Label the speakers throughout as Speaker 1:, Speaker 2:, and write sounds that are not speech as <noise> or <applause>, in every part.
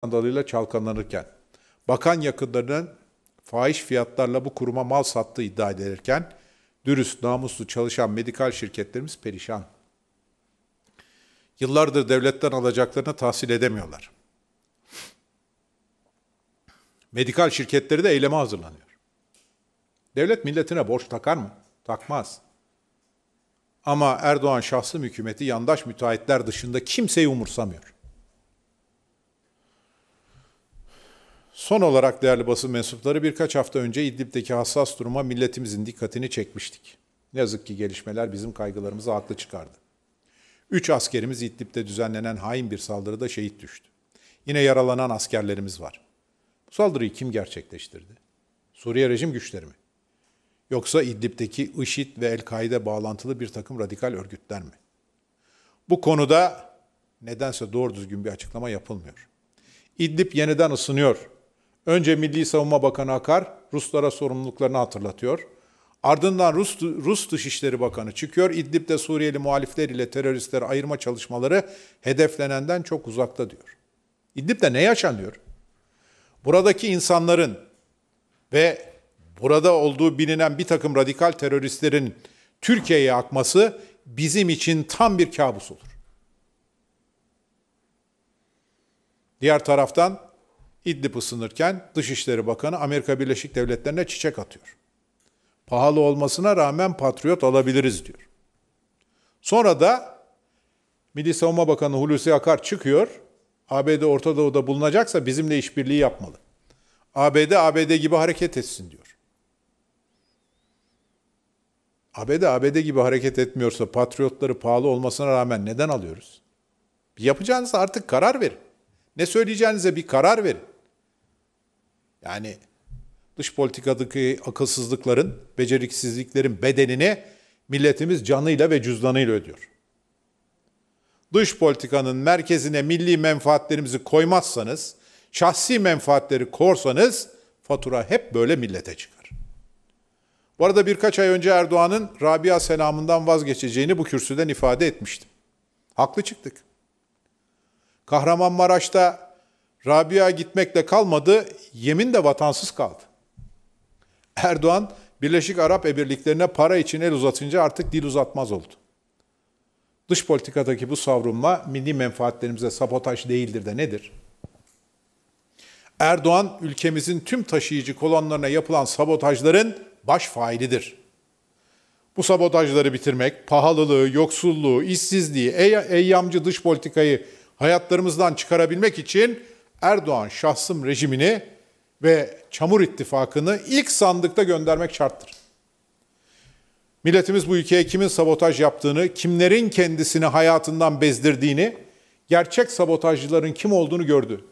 Speaker 1: skandalıyla çalkalanırken, bakan yakınlarının fahiş fiyatlarla bu kuruma mal sattığı iddia edilirken, dürüst, namuslu çalışan medikal şirketlerimiz perişan. Yıllardır devletten alacaklarını tahsil edemiyorlar. Medikal şirketleri de eyleme hazırlanıyor. Devlet milletine borç takar mı? Takmaz. Ama Erdoğan şahsım hükümeti yandaş müteahhitler dışında kimseyi umursamıyor. Son olarak değerli basın mensupları birkaç hafta önce İdlib'deki hassas duruma milletimizin dikkatini çekmiştik. Ne yazık ki gelişmeler bizim kaygılarımızı haklı çıkardı. Üç askerimiz İdlib'de düzenlenen hain bir saldırıda şehit düştü. Yine yaralanan askerlerimiz var. Bu saldırıyı kim gerçekleştirdi? Suriye rejim güçleri mi? Yoksa İdlib'deki IŞİD ve El-Kaide bağlantılı bir takım radikal örgütler mi? Bu konuda nedense doğru düzgün bir açıklama yapılmıyor. İdlib yeniden ısınıyor Önce Milli Savunma Bakanı Akar Ruslara sorumluluklarını hatırlatıyor. Ardından Rus, Rus Dışişleri Bakanı çıkıyor. İdlib'de Suriyeli muhalifler ile teröristleri ayırma çalışmaları hedeflenenden çok uzakta diyor. İdlib'de ne yaşanıyor? Buradaki insanların ve burada olduğu bilinen bir takım radikal teröristlerin Türkiye'ye akması bizim için tam bir kabus olur. Diğer taraftan İdlib ısınırken Dışişleri Bakanı Amerika Birleşik Devletleri'ne çiçek atıyor. Pahalı olmasına rağmen patriot alabiliriz diyor. Sonra da Milli Savunma Bakanı Hulusi Akar çıkıyor. ABD Orta Doğu'da bulunacaksa bizimle işbirliği yapmalı. ABD ABD gibi hareket etsin diyor. ABD ABD gibi hareket etmiyorsa patriotları pahalı olmasına rağmen neden alıyoruz? Yapacağınız artık karar verin. Ne söyleyeceğinize bir karar verin. Yani dış politikadaki akılsızlıkların, beceriksizliklerin bedenini milletimiz canıyla ve cüzdanıyla ödüyor. Dış politikanın merkezine milli menfaatlerimizi koymazsanız, şahsi menfaatleri korsanız fatura hep böyle millete çıkar. Bu arada birkaç ay önce Erdoğan'ın Rabia selamından vazgeçeceğini bu kürsüden ifade etmiştim. Haklı çıktık. Kahramanmaraş'ta Rabia gitmekle kalmadı, Yemin de vatansız kaldı. Erdoğan Birleşik Arap Emirlikleri'ne para için el uzatınca artık dil uzatmaz oldu. Dış politikadaki bu savrulma milli menfaatlerimize sabotaj değildir de nedir? Erdoğan ülkemizin tüm taşıyıcı kolonlarına yapılan sabotajların baş failidir. Bu sabotajları bitirmek, pahalılığı, yoksulluğu, işsizliği, ey eyyamcı dış politikayı hayatlarımızdan çıkarabilmek için Erdoğan şahsım rejimini ve çamur ittifakını ilk sandıkta göndermek şarttır. Milletimiz bu ülkeye kimin sabotaj yaptığını, kimlerin kendisini hayatından bezdirdiğini, gerçek sabotajcıların kim olduğunu gördü.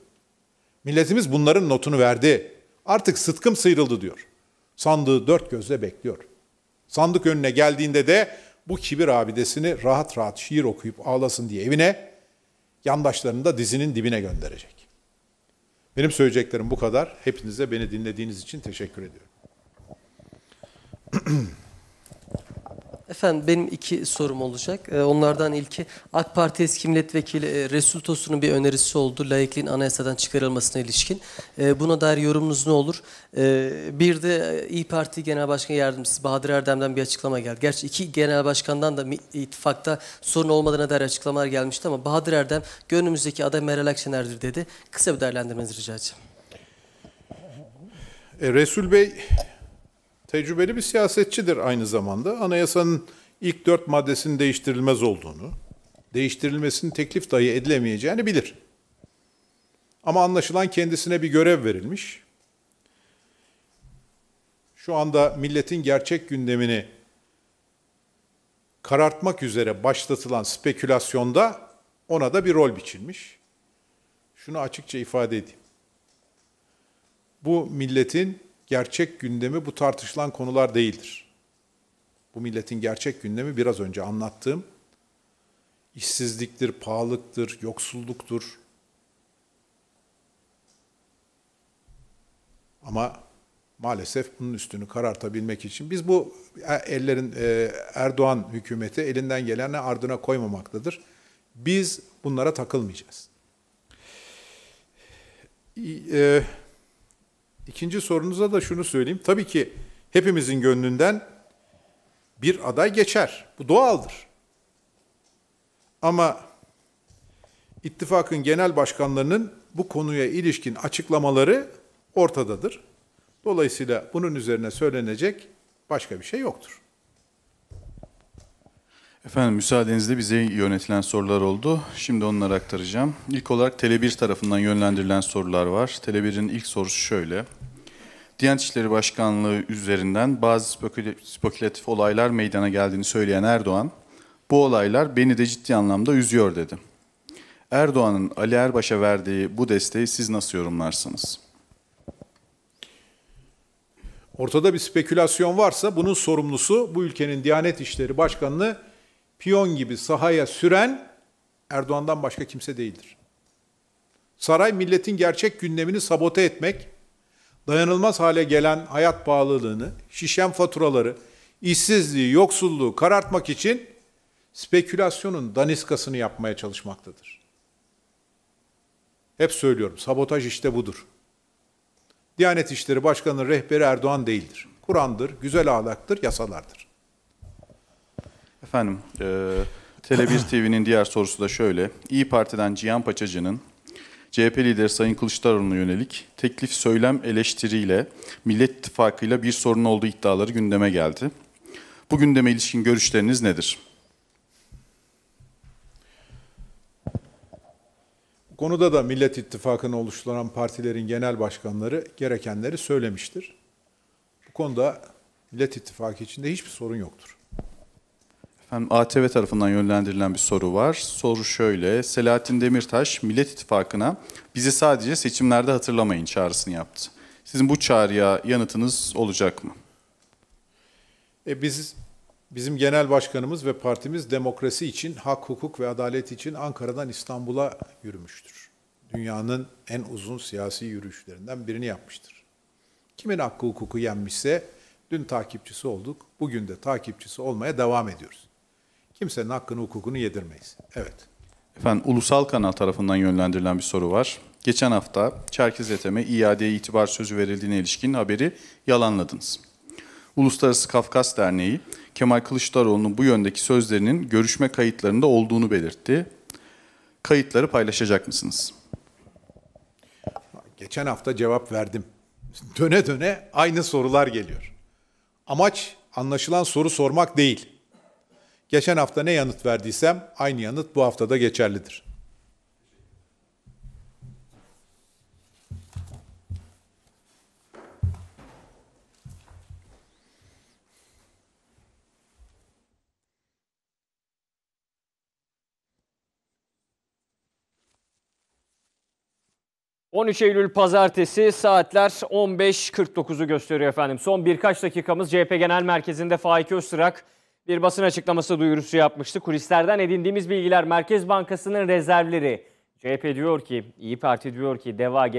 Speaker 1: Milletimiz bunların notunu verdi. Artık sıtkım sıyrıldı diyor. Sandığı dört gözle bekliyor. Sandık önüne geldiğinde de bu kibir abidesini rahat rahat şiir okuyup ağlasın diye evine, yandaşlarını da dizinin dibine gönderecek. Benim söyleyeceklerim bu kadar. Hepinize beni dinlediğiniz için teşekkür ediyorum.
Speaker 2: <clears throat> Efendim benim iki sorum olacak. Ee, onlardan ilki AK Parti eski milletvekili e, Resul Tosun'un bir önerisi oldu. Layıklığın anayasadan çıkarılmasına ilişkin. Ee, buna dair yorumunuz ne olur? Ee, bir de e, İyi Parti Genel Başkan Yardımcısı Bahadır Erdem'den bir açıklama geldi. Gerçi iki genel başkandan da ittifakta sorun olmadığına dair açıklamalar gelmişti ama Bahadır Erdem gönlümüzdeki aday Meral Akşener'dir dedi. Kısa bir değerlendirmenizi rica edeceğim.
Speaker 1: E, Resul Bey tecrübeli bir siyasetçidir aynı zamanda. Anayasanın ilk dört maddesinin değiştirilmez olduğunu, değiştirilmesinin teklif dahi edilemeyeceğini bilir. Ama anlaşılan kendisine bir görev verilmiş. Şu anda milletin gerçek gündemini karartmak üzere başlatılan spekülasyonda ona da bir rol biçilmiş. Şunu açıkça ifade edeyim. Bu milletin gerçek gündemi bu tartışılan konular değildir. Bu milletin gerçek gündemi biraz önce anlattığım işsizliktir, pahalıktır, yoksulluktur. Ama maalesef bunun üstünü karartabilmek için biz bu ellerin e, Erdoğan hükümeti elinden geleni ardına koymamaktadır. Biz bunlara takılmayacağız. Ee, İkinci sorunuza da şunu söyleyeyim. Tabii ki hepimizin gönlünden bir aday geçer. Bu doğaldır. Ama ittifakın genel başkanlarının bu konuya ilişkin açıklamaları ortadadır. Dolayısıyla bunun üzerine söylenecek başka bir şey yoktur.
Speaker 2: Efendim müsaadenizle bize yönetilen sorular oldu. Şimdi onları aktaracağım. İlk olarak Tele1 tarafından yönlendirilen sorular var. Tele1'in ilk sorusu şöyle. Diyanet İşleri Başkanlığı üzerinden bazı spekülatif olaylar meydana geldiğini söyleyen Erdoğan, bu olaylar beni de ciddi anlamda üzüyor dedi. Erdoğan'ın Ali Erbaş'a verdiği bu desteği siz nasıl yorumlarsınız?
Speaker 1: Ortada bir spekülasyon varsa bunun sorumlusu bu ülkenin Diyanet İşleri Başkanlığı piyon gibi sahaya süren Erdoğan'dan başka kimse değildir. Saray milletin gerçek gündemini sabote etmek, dayanılmaz hale gelen hayat pahalılığını, şişen faturaları, işsizliği, yoksulluğu karartmak için spekülasyonun daniskasını yapmaya çalışmaktadır. Hep söylüyorum, sabotaj işte budur. Diyanet İşleri Başkanı rehberi Erdoğan değildir. Kur'an'dır, güzel ahlaktır, yasalardır.
Speaker 2: Efendim, e, Tele1 <coughs> TV'nin diğer sorusu da şöyle. İyi Parti'den Cihan Paçacı'nın CHP lideri Sayın Kılıçdaroğlu'na yönelik teklif söylem eleştiriyle Millet İttifakı'yla bir sorun olduğu iddiaları gündeme geldi. Bu gündeme ilişkin görüşleriniz nedir?
Speaker 1: Bu konuda da Millet İttifakı'nı oluşturan partilerin genel başkanları gerekenleri söylemiştir. Bu konuda Millet İttifakı içinde hiçbir sorun yoktur.
Speaker 2: Efendim ATV tarafından yönlendirilen bir soru var. Soru şöyle. Selahattin Demirtaş Millet İttifakı'na bizi sadece seçimlerde hatırlamayın çağrısını yaptı. Sizin bu çağrıya yanıtınız olacak mı?
Speaker 1: E biz bizim genel başkanımız ve partimiz demokrasi için, hak, hukuk ve adalet için Ankara'dan İstanbul'a yürümüştür. Dünyanın en uzun siyasi yürüyüşlerinden birini yapmıştır. Kimin hakkı hukuku yenmişse dün takipçisi olduk, bugün de takipçisi olmaya devam ediyoruz kimsenin hakkını hukukunu yedirmeyiz. Evet.
Speaker 2: Efendim ulusal kanal tarafından yönlendirilen bir soru var. Geçen hafta Çerkez Etem'e iadeye itibar sözü verildiğine ilişkin haberi yalanladınız. Uluslararası Kafkas Derneği Kemal Kılıçdaroğlu'nun bu yöndeki sözlerinin görüşme kayıtlarında olduğunu belirtti. Kayıtları paylaşacak mısınız?
Speaker 1: Geçen hafta cevap verdim. Döne döne aynı sorular geliyor. Amaç anlaşılan soru sormak değil. Geçen hafta ne yanıt verdiysem aynı yanıt bu haftada geçerlidir.
Speaker 2: ...13 Eylül pazartesi saatler 15.49'u gösteriyor efendim. Son birkaç dakikamız CHP Genel Merkezi'nde Faik Öztürk bir basın açıklaması duyurusu yapmıştı. Kulislerden edindiğimiz
Speaker 1: bilgiler Merkez Bankası'nın rezervleri. CHP diyor ki, İyi Parti diyor ki, DEVA gelecek.